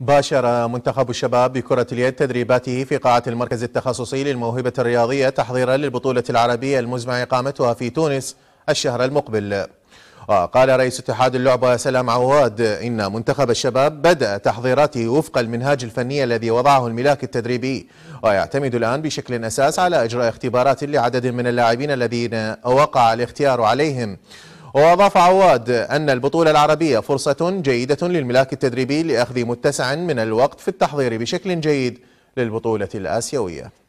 باشر منتخب الشباب بكرة اليد تدريباته في قاعة المركز التخصصي للموهبة الرياضية تحضيرا للبطولة العربية المزمع إقامتها في تونس الشهر المقبل وقال رئيس اتحاد اللعبة سلام عواد إن منتخب الشباب بدأ تحضيراته وفق المنهاج الفني الذي وضعه الملاك التدريبي ويعتمد الآن بشكل أساس على إجراء اختبارات لعدد من اللاعبين الذين وقع الاختيار عليهم وأضاف عواد أن البطولة العربية فرصة جيدة للملاك التدريبي لأخذ متسع من الوقت في التحضير بشكل جيد للبطولة الآسيوية